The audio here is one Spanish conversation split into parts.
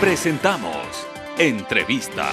Presentamos Entrevista.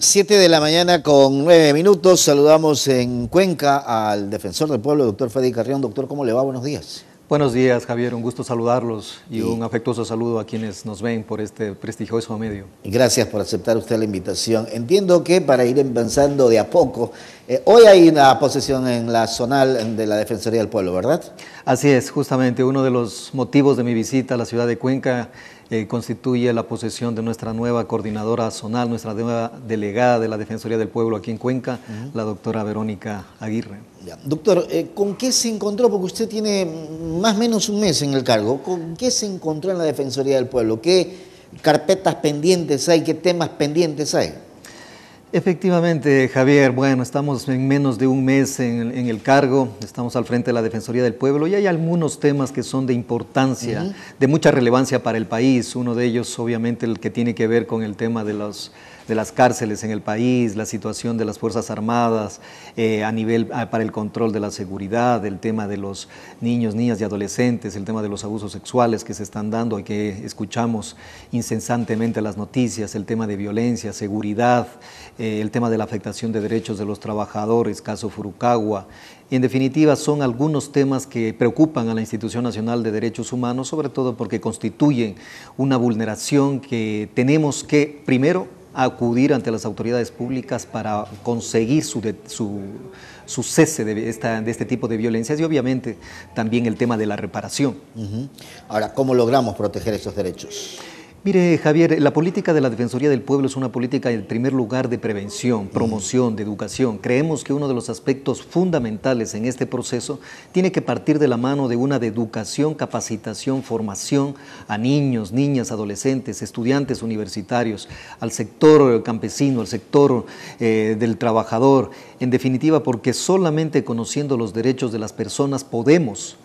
Siete de la mañana con nueve minutos. Saludamos en Cuenca al defensor del pueblo, doctor Freddy Carrión. Doctor, ¿cómo le va? Buenos días. Buenos días, Javier. Un gusto saludarlos y un afectuoso saludo a quienes nos ven por este prestigioso medio. Gracias por aceptar usted la invitación. Entiendo que para ir avanzando de a poco eh, hoy hay una posesión en la zonal de la Defensoría del Pueblo, ¿verdad? Así es, justamente uno de los motivos de mi visita a la ciudad de Cuenca eh, constituye la posesión de nuestra nueva coordinadora zonal, nuestra nueva delegada de la Defensoría del Pueblo aquí en Cuenca, la doctora Verónica Aguirre. Doctor, eh, ¿con qué se encontró? Porque usted tiene más o menos un mes en el cargo. ¿Con qué se encontró en la Defensoría del Pueblo? ¿Qué carpetas pendientes hay? ¿Qué temas pendientes hay? Efectivamente, Javier, bueno, estamos en menos de un mes en, el cargo, estamos al frente de la Defensoría del Pueblo y hay algunos temas que son de importancia, de mucha relevancia para el país. Uno de ellos, obviamente, el que tiene que ver con el tema de los de las cárceles en el país, la situación de las Fuerzas Armadas eh, a nivel ah, para el control de la seguridad, el tema de los niños, niñas y adolescentes, el tema de los abusos sexuales que se están dando y que escuchamos incesantemente las noticias, el tema de violencia, seguridad, eh, el tema de la afectación de derechos de los trabajadores, caso Furukawa, en definitiva, son algunos temas que preocupan a la Institución Nacional de Derechos Humanos, sobre todo porque constituyen una vulneración que tenemos que, primero, acudir ante las autoridades públicas para conseguir su, su, su cese de, esta, de, este tipo de violencias y obviamente también el tema de la reparación. Ahora, ¿cómo logramos proteger esos derechos? Mire, Javier, la política de la Defensoría del Pueblo es una política en primer lugar de prevención, mm. promoción, de educación. Creemos que uno de los aspectos fundamentales en este proceso tiene que partir de la mano de una de educación, capacitación, formación a niños, niñas, adolescentes, estudiantes universitarios, al sector campesino, al sector eh, del trabajador. En definitiva, porque solamente conociendo los derechos de las personas podemos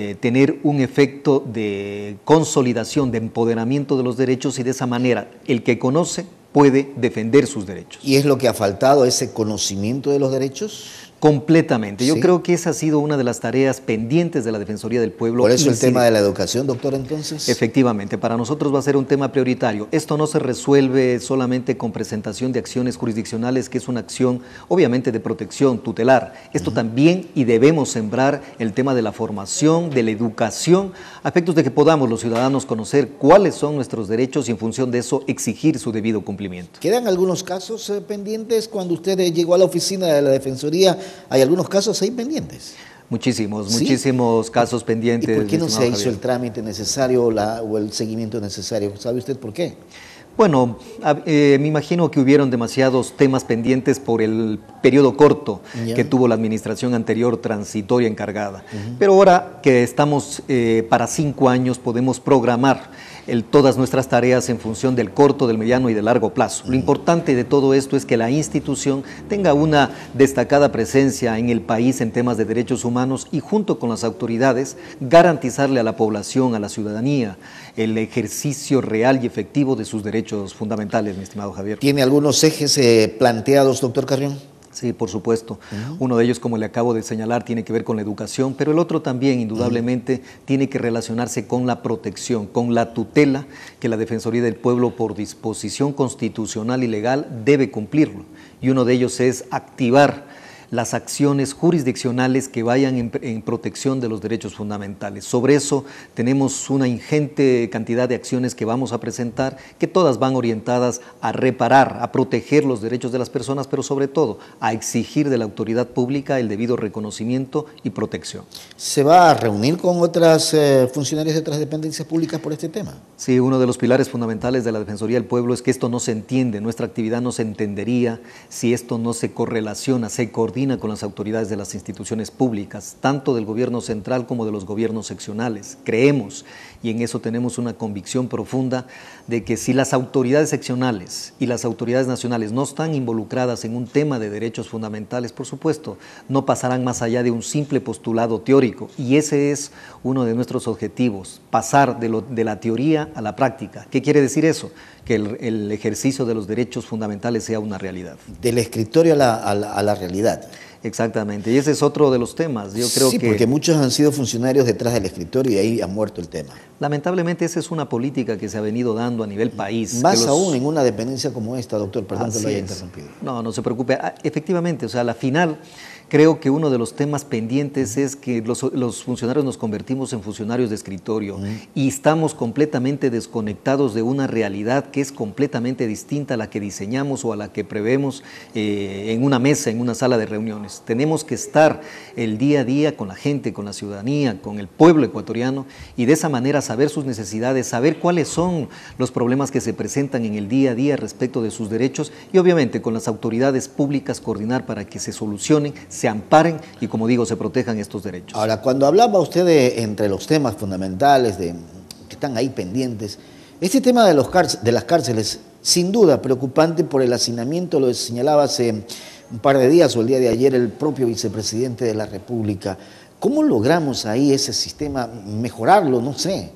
eh, tener un efecto de consolidación, de empoderamiento de los derechos y de esa manera el que conoce puede defender sus derechos. ¿Y es lo que ha faltado, ese conocimiento de los derechos? Completamente. Yo creo que esa ha sido una de las tareas pendientes de la Defensoría del Pueblo. Por eso el tema de la educación, doctor, entonces. Efectivamente, para nosotros va a ser un tema prioritario. Esto no se resuelve solamente con presentación de acciones jurisdiccionales, que es una acción obviamente de protección tutelar. Esto también y debemos sembrar el tema de la formación, de la educación, aspectos de que podamos los ciudadanos conocer cuáles son nuestros derechos y en función de eso exigir su debido cumplimiento. ¿Quedan algunos casos eh, pendientes cuando usted eh, llegó a la oficina de la Defensoría? hay algunos casos ahí pendientes. Muchísimos, muchísimos casos pendientes. ¿Y ¿Por qué no se hizo el trámite necesario o el seguimiento necesario? ¿Sabe usted por qué? Bueno, eh, me imagino que hubieron demasiados temas pendientes por el periodo corto que tuvo la administración anterior transitoria encargada. Pero ahora que estamos eh, para cinco años, podemos programar todas nuestras tareas en función del corto, del mediano y del largo plazo. Lo importante de todo esto es que la institución tenga una destacada presencia en el país en temas de derechos humanos y junto con las autoridades garantizarle a la población, a la ciudadanía, el ejercicio real y efectivo de sus derechos fundamentales, mi estimado Javier. ¿Tiene algunos ejes eh, planteados, doctor Carrión? Sí, por supuesto. Uno de ellos, como le acabo de señalar, tiene que ver con la educación, pero el otro también, indudablemente, tiene que relacionarse con la protección, con la tutela que la Defensoría del Pueblo, por disposición constitucional y legal, debe cumplirlo. Y uno de ellos es activar las acciones jurisdiccionales que vayan en, protección de los derechos fundamentales. Sobre eso tenemos una ingente cantidad de acciones que vamos a presentar, que todas van orientadas a reparar, a proteger los derechos de las personas, pero sobre todo a exigir de la autoridad pública el debido reconocimiento y protección. ¿Se va a reunir con otras funcionarios eh, funcionarias de otras dependencias públicas por este tema? Sí, uno de los pilares fundamentales de la Defensoría del Pueblo es que esto no se entiende, nuestra actividad no se entendería si esto no se correlaciona, se coordina con las autoridades de las instituciones públicas, tanto del gobierno central como de los gobiernos seccionales. Creemos, y en eso tenemos una convicción profunda, de que si las autoridades seccionales y las autoridades nacionales no están involucradas en un tema de derechos fundamentales, por supuesto, no pasarán más allá de un simple postulado teórico. Y ese es uno de nuestros objetivos, pasar de la teoría a la práctica. ¿Qué quiere decir eso? que el, ejercicio de los derechos fundamentales sea una realidad. Del escritorio a la, realidad. Exactamente, y ese es otro de los temas. Yo creo sí, porque muchos han sido funcionarios detrás del escritorio y ahí ha muerto el tema. Lamentablemente esa es una política que se ha venido dando a nivel país. Más aún en una dependencia como esta, doctor, perdón que lo haya interrumpido. No, no se preocupe. Ah, efectivamente, o sea, la final Creo que uno de los temas pendientes es que los, funcionarios nos convertimos en funcionarios de escritorio y estamos completamente desconectados de una realidad que es completamente distinta a la que diseñamos o a la que prevemos eh, en una mesa, en una sala de reuniones. Tenemos que estar el día a día con la gente, con la ciudadanía, con el pueblo ecuatoriano y de esa manera saber sus necesidades, saber cuáles son los problemas que se presentan en el día a día respecto de sus derechos y obviamente con las autoridades públicas coordinar para que se solucionen se amparen y, como digo, se protejan estos derechos. Ahora, cuando hablaba usted de entre los temas fundamentales de, que están ahí pendientes, este tema de, los de las cárceles, sin duda preocupante por el hacinamiento, lo señalaba hace un par de días o el día de ayer el propio vicepresidente de la República. ¿Cómo logramos ahí ese sistema, mejorarlo? No sé.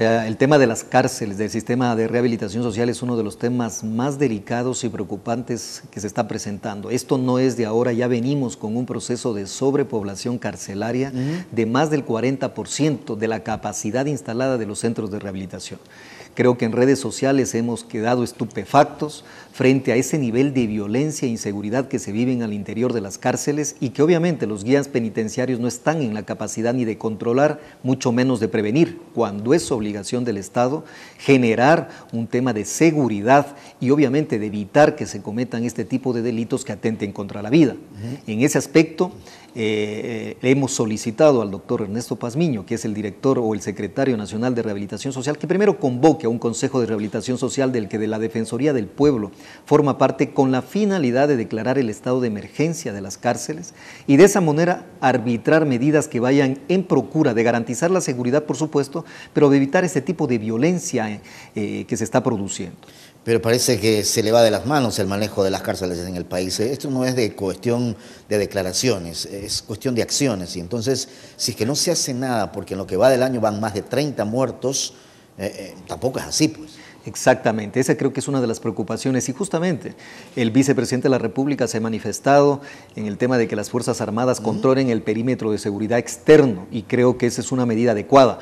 Eh, el tema de las cárceles, del sistema de rehabilitación social es uno de los temas más delicados y preocupantes que se está presentando. Esto no es de ahora, ya venimos con un proceso de sobrepoblación carcelaria de más del 40% de la capacidad instalada de los centros de rehabilitación. Creo que en redes sociales hemos quedado estupefactos frente a ese nivel de violencia e inseguridad que se viven al interior de las cárceles y que obviamente los guías penitenciarios no están en la capacidad ni de controlar, mucho menos de prevenir, cuando es obligación del Estado generar un tema de seguridad y obviamente de evitar que se cometan este tipo de delitos que atenten contra la vida. En ese aspecto, eh, le hemos solicitado al doctor Ernesto Pazmiño, que es el director o el secretario nacional de Rehabilitación Social, que primero convoque a un consejo de rehabilitación social del que de la Defensoría del Pueblo forma parte con la finalidad de declarar el estado de emergencia de las cárceles y de esa manera arbitrar medidas que vayan en procura de garantizar la seguridad, por supuesto, pero de evitar este tipo de violencia eh, que se está produciendo pero parece que se le va de las manos el manejo de las cárceles en el país. Eh, esto no es de cuestión de declaraciones, es cuestión de acciones. Y entonces, si es que no se hace nada, porque en lo que va del año van más de 30 muertos, eh, eh, tampoco es así, pues. Exactamente, esa creo que es una de las preocupaciones y justamente el vicepresidente de la República se ha manifestado en el tema de que las Fuerzas Armadas controlen el perímetro de seguridad externo y creo que esa es una medida adecuada.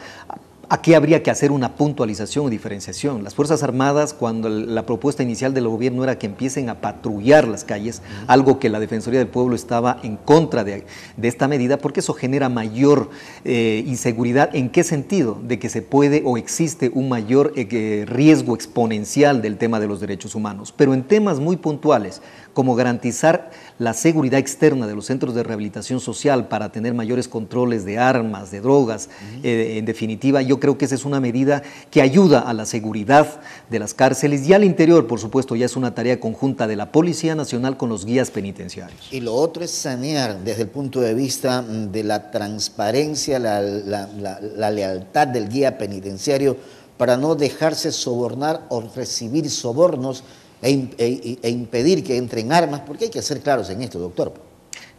Aquí habría que hacer una puntualización o diferenciación. Las Fuerzas Armadas, cuando la propuesta inicial del gobierno era que empiecen a patrullar las calles, algo que la Defensoría del Pueblo estaba en contra de, esta medida, porque eso genera mayor eh, inseguridad. ¿En qué sentido? De que se puede o existe un mayor eh, riesgo exponencial del tema de los derechos humanos. Pero en temas muy puntuales, como garantizar la seguridad externa de los centros de rehabilitación social para tener mayores controles de armas, de drogas. Eh, en definitiva, yo creo que esa es una medida que ayuda a la seguridad de las cárceles y al interior, por supuesto, ya es una tarea conjunta de la Policía Nacional con los guías penitenciarios. Y lo otro es sanear desde el punto de vista mm, de la transparencia, la lealtad del guía penitenciario para no dejarse sobornar o recibir sobornos e, e, e, e, impedir que entren armas, porque hay que ser claros en esto, doctor.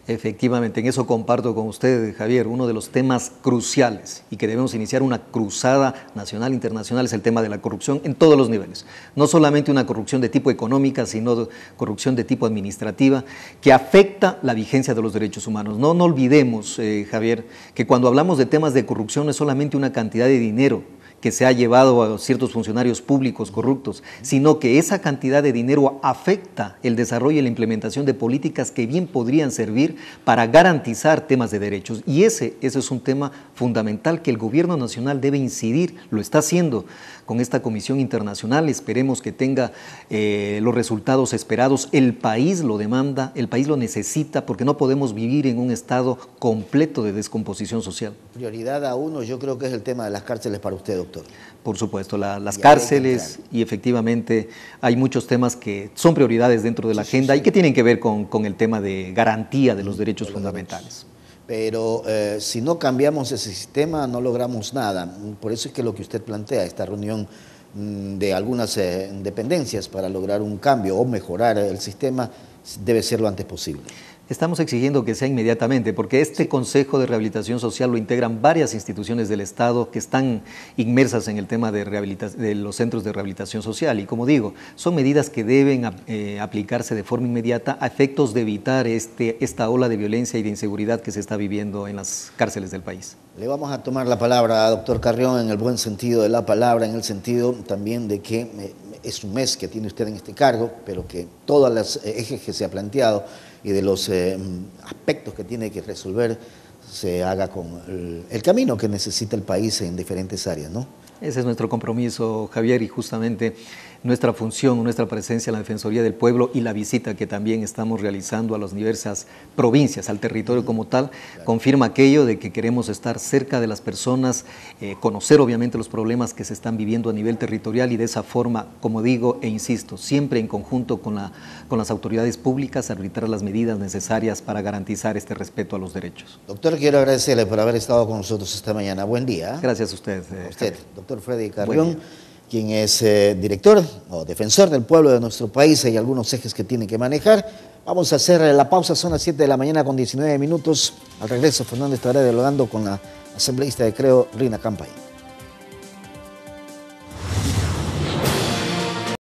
Efectivamente, en eso comparto con usted, Javier, uno de los temas cruciales y que debemos iniciar una cruzada nacional, internacional, es el tema de la corrupción en todos los niveles. No solamente una corrupción de tipo económica, sino corrupción de tipo administrativa, que afecta la vigencia de los derechos humanos. No, olvidemos, eh, Javier, que cuando hablamos de temas de corrupción no es solamente una cantidad de dinero que se ha llevado a ciertos funcionarios públicos corruptos, sino que esa cantidad de dinero afecta el desarrollo y la implementación de políticas que bien podrían servir para garantizar temas de derechos. Y ese, es un tema fundamental que el gobierno nacional debe incidir, lo está haciendo con esta comisión internacional, esperemos que tenga eh, los resultados esperados, el país lo demanda, el país lo necesita, porque no podemos vivir en un estado completo de descomposición social. Prioridad a uno yo creo que es el tema de las cárceles para usted, por supuesto, las cárceles y efectivamente hay muchos temas que son prioridades dentro de la agenda y que tienen que ver con, el tema de garantía de los mm, derechos fundamentales. Pero eh, si no cambiamos ese sistema no logramos nada. Por eso es que lo que usted plantea, esta reunión mm, de algunas eh, dependencias para lograr un cambio o mejorar el sistema debe ser lo antes posible. Estamos exigiendo que sea inmediatamente, porque este Consejo de Rehabilitación Social lo integran varias instituciones del Estado que están inmersas en el tema de, de los centros de rehabilitación social. Y como digo, son medidas que deben eh, aplicarse de forma inmediata a efectos de evitar este, esta ola de violencia y de inseguridad que se está viviendo en las cárceles del país. Le vamos a tomar la palabra a doctor Carrión en el buen sentido de la palabra, en el sentido también de que eh, es un mes que tiene usted en este cargo, pero que todos los eh, ejes que se ha planteado y de los eh, aspectos que tiene que resolver se haga con el, camino que necesita el país en diferentes áreas, ¿no? Ese es nuestro compromiso, Javier, y justamente nuestra función, nuestra presencia en la Defensoría del Pueblo y la visita que también estamos realizando a las diversas provincias, al territorio como tal, confirma aquello de que queremos estar cerca de las personas, eh, conocer obviamente los problemas que se están viviendo a nivel territorial y de esa forma, como digo e insisto, siempre en conjunto con, la, con las autoridades públicas arbitrar las medidas necesarias para garantizar este respeto a los derechos. Doctor, quiero agradecerle por haber estado con nosotros esta mañana. Buen día. Gracias a usted. Eh, a usted, doctor Freddy Carrión quien es eh, director o defensor del pueblo de nuestro país. Hay algunos ejes que tiene que manejar. Vamos a hacer eh, la pausa, son las 7 de la mañana con 19 minutos. Al regreso, Fernando estará dialogando con la asambleísta de Creo, Rina Campay.